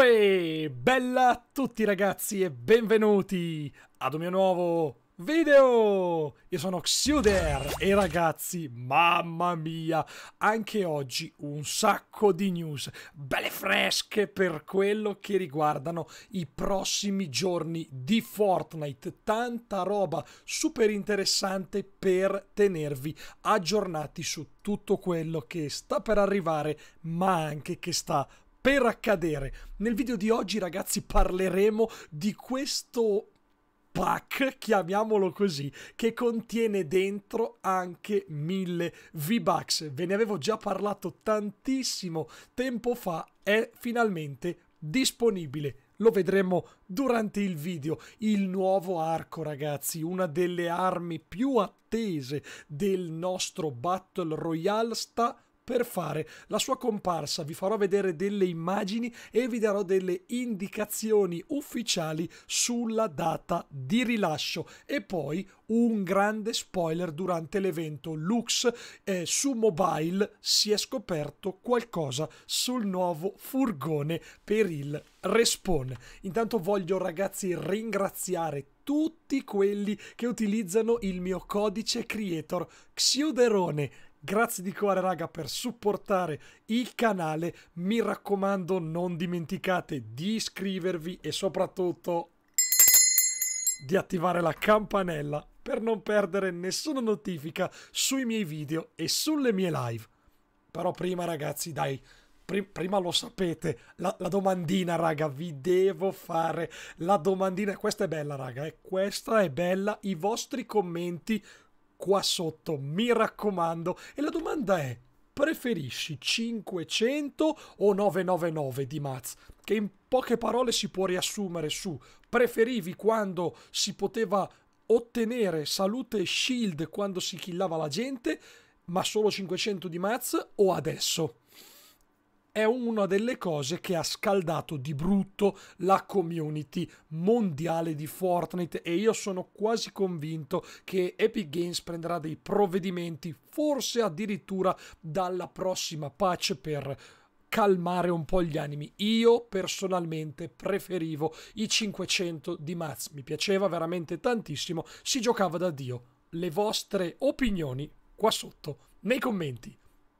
Uè, bella a tutti ragazzi e benvenuti ad un mio nuovo video! Io sono Xuder e ragazzi, mamma mia, anche oggi un sacco di news, belle fresche per quello che riguardano i prossimi giorni di Fortnite, tanta roba super interessante per tenervi aggiornati su tutto quello che sta per arrivare, ma anche che sta per accadere. Nel video di oggi, ragazzi, parleremo di questo pack, chiamiamolo così, che contiene dentro anche 1000 V-Bucks. Ve ne avevo già parlato tantissimo tempo fa, è finalmente disponibile lo vedremo durante il video. Il nuovo arco, ragazzi, una delle armi più attese del nostro Battle Royale sta per fare la sua comparsa. Vi farò vedere delle immagini e vi darò delle indicazioni ufficiali sulla data di rilascio. E poi un grande spoiler durante l'evento Lux eh, su mobile si è scoperto qualcosa sul nuovo furgone per il respawn. Intanto voglio ragazzi ringraziare tutti quelli che utilizzano il mio codice creator Xiuderone Grazie di cuore raga per supportare il canale, mi raccomando non dimenticate di iscrivervi e soprattutto di attivare la campanella per non perdere nessuna notifica sui miei video e sulle mie live. Però prima ragazzi dai, prima lo sapete, la, la, domandina, raga, vi devo fare la domandina. Questa è bella, raga, eh? questa è bella. I vostri commenti qua sotto, mi raccomando. E la domanda è, preferisci 500 o 999 di Maz? Che in poche parole si può riassumere su preferivi quando si poteva ottenere salute e shield quando si killava la gente, ma solo 500 di Maz o adesso? è una delle cose che ha scaldato di brutto la community mondiale di Fortnite e io sono quasi convinto che Epic Games prenderà dei provvedimenti, forse addirittura dalla prossima patch per calmare un po' gli animi. Io personalmente preferivo i 500 di Maz, mi piaceva veramente tantissimo, si giocava da Dio. Le vostre opinioni qua sotto nei commenti.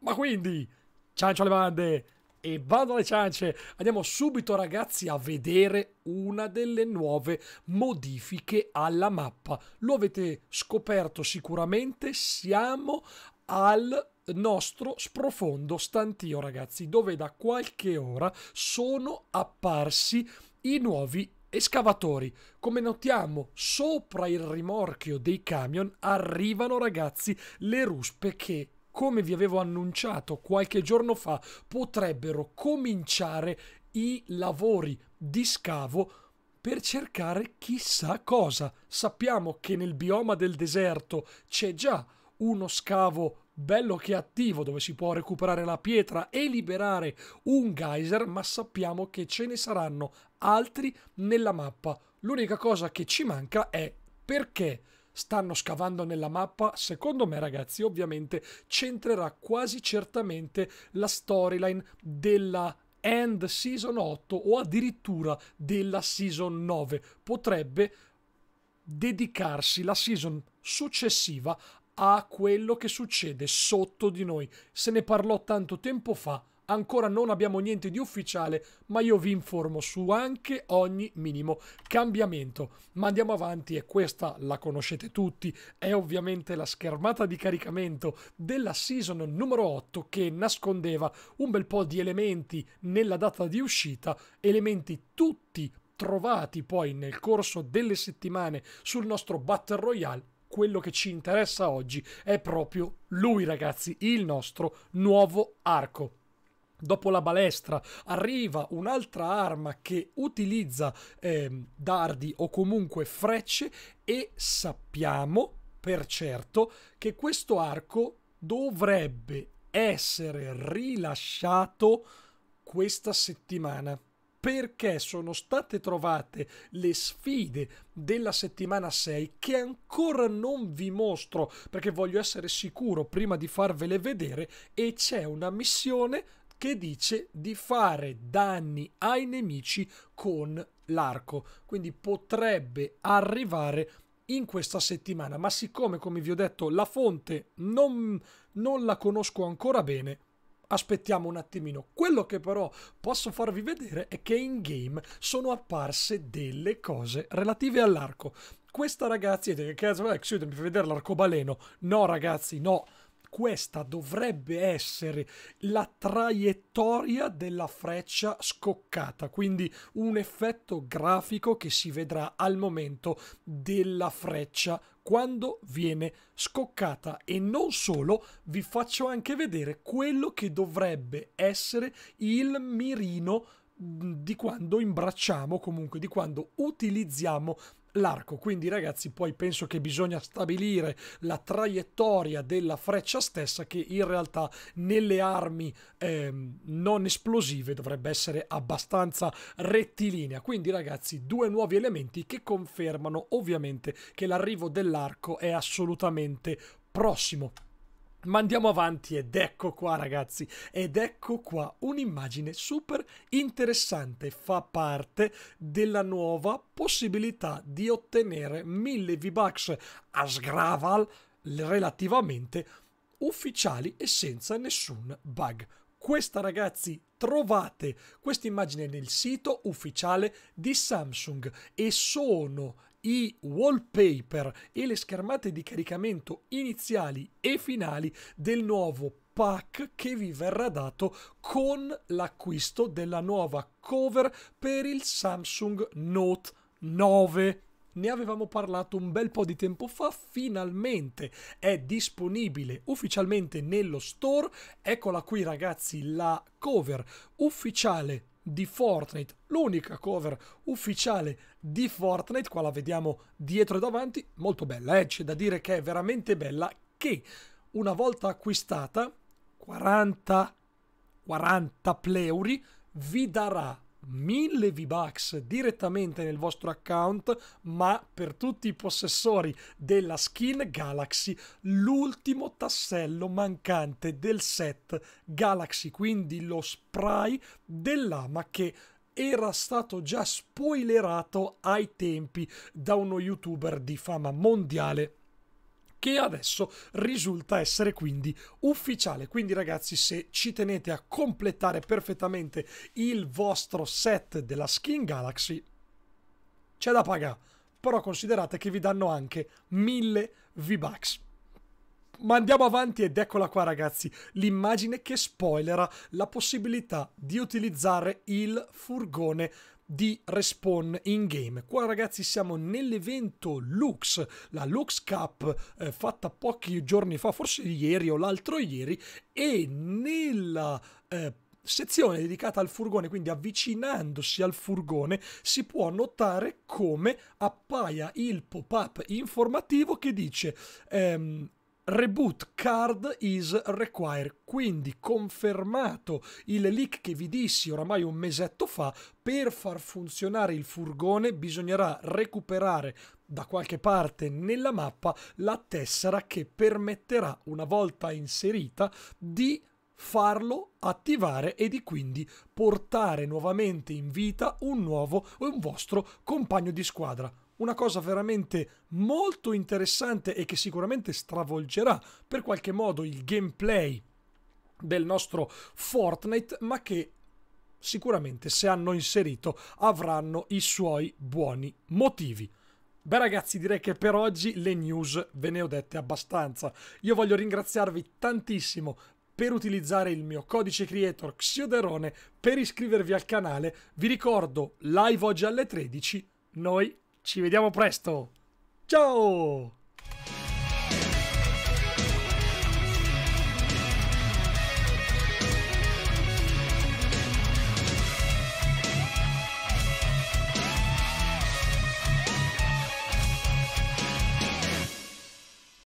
Ma quindi, ciancio ciao le bande! e vado alle ciance, andiamo subito ragazzi a vedere una delle nuove modifiche alla mappa. Lo avete scoperto sicuramente, siamo al nostro sprofondo stantio ragazzi, dove da qualche ora sono apparsi i nuovi escavatori. Come notiamo, sopra il rimorchio dei camion arrivano ragazzi le ruspe che come vi avevo annunciato qualche giorno fa, potrebbero cominciare i lavori di scavo per cercare chissà cosa. Sappiamo che nel bioma del deserto c'è già uno scavo bello che attivo dove si può recuperare la pietra e liberare un geyser, ma sappiamo che ce ne saranno altri nella mappa. L'unica cosa che ci manca è perché stanno scavando nella mappa, secondo me ragazzi ovviamente centrerà quasi certamente la storyline della End Season 8 o addirittura della Season 9. Potrebbe dedicarsi la season successiva a quello che succede sotto di noi. Se ne parlò tanto tempo fa Ancora non abbiamo niente di ufficiale, ma io vi informo su anche ogni minimo cambiamento. Ma andiamo avanti e questa la conoscete tutti, è ovviamente la schermata di caricamento della season numero 8 che nascondeva un bel po' di elementi nella data di uscita, elementi tutti trovati poi nel corso delle settimane sul nostro Battle Royale quello che ci interessa oggi è proprio lui, ragazzi, il nostro nuovo arco. Dopo la balestra arriva un'altra arma che utilizza eh, dardi o comunque frecce e sappiamo per certo che questo arco dovrebbe essere rilasciato questa settimana perché sono state trovate le sfide della settimana 6 che ancora non vi mostro perché voglio essere sicuro prima di farvele vedere e c'è una missione che dice di fare danni ai nemici con l'arco, quindi potrebbe arrivare in questa settimana, ma siccome come vi ho detto la fonte non, non la conosco ancora bene, aspettiamo un attimino. Quello che però posso farvi vedere è che in game sono apparse delle cose relative all'arco. Questa ragazzi, che cazzo è, chiudemi per vedere l'arcobaleno. No ragazzi, no questa dovrebbe essere la traiettoria della freccia scoccata, quindi un effetto grafico che si vedrà al momento della freccia quando viene scoccata e non solo vi faccio anche vedere quello che dovrebbe essere il mirino mm, di quando imbracciamo comunque di quando utilizziamo l'arco. Quindi ragazzi poi penso che bisogna stabilire la traiettoria della freccia stessa che in realtà nelle armi eh, non esplosive dovrebbe essere abbastanza rettilinea. Quindi ragazzi due nuovi elementi che confermano ovviamente che l'arrivo dell'arco è assolutamente prossimo. Ma andiamo avanti ed ecco qua ragazzi, ed ecco qua un'immagine super interessante, fa parte della nuova possibilità di ottenere 1000 V-Bucks a Sgraval relativamente ufficiali e senza nessun bug. Questa ragazzi trovate questa immagine nel sito ufficiale di Samsung e sono i wallpaper e le schermate di caricamento iniziali e finali del nuovo pack che vi verrà dato con l'acquisto della nuova cover per il Samsung Note 9. Ne avevamo parlato un bel po' di tempo fa, finalmente è disponibile ufficialmente nello store. Eccola qui ragazzi, la cover ufficiale di Fortnite, l'unica cover ufficiale di Fortnite, qua la vediamo dietro e davanti, molto bella, eh? c'è da dire che è veramente bella, che una volta acquistata, 40, 40 pleuri, vi darà 1000 V-Bucks direttamente nel vostro account, ma per tutti i possessori della skin Galaxy, l'ultimo tassello mancante del set Galaxy, quindi lo spray dell'ama che era stato già spoilerato ai tempi da uno youtuber di fama mondiale che adesso risulta essere quindi ufficiale. Quindi ragazzi se ci tenete a completare perfettamente il vostro set della Skin Galaxy, c'è da pagare, però considerate che vi danno anche 1000 V-Bucks. Ma andiamo avanti ed eccola qua ragazzi, l'immagine che spoilera la possibilità di utilizzare il furgone di respawn in game. Qua ragazzi siamo nell'evento Lux, la Lux Cup eh, fatta pochi giorni fa, forse ieri o l'altro ieri, e nella eh, sezione dedicata al furgone, quindi avvicinandosi al furgone, si può notare come appaia il pop-up informativo che dice ehm, Reboot card is required, quindi confermato il leak che vi dissi oramai un mesetto fa, per far funzionare il furgone bisognerà recuperare da qualche parte nella mappa la tessera che permetterà, una volta inserita, di farlo attivare e di quindi portare nuovamente in vita un nuovo e un vostro compagno di squadra. Una cosa veramente molto interessante e che sicuramente stravolgerà per qualche modo il gameplay del nostro Fortnite, ma che sicuramente se hanno inserito avranno i suoi buoni motivi. Beh ragazzi direi che per oggi le news ve ne ho dette abbastanza. Io voglio ringraziarvi tantissimo per utilizzare il mio codice creator Xioderone per iscrivervi al canale. Vi ricordo live oggi alle 13, noi ci vediamo presto. Ciao!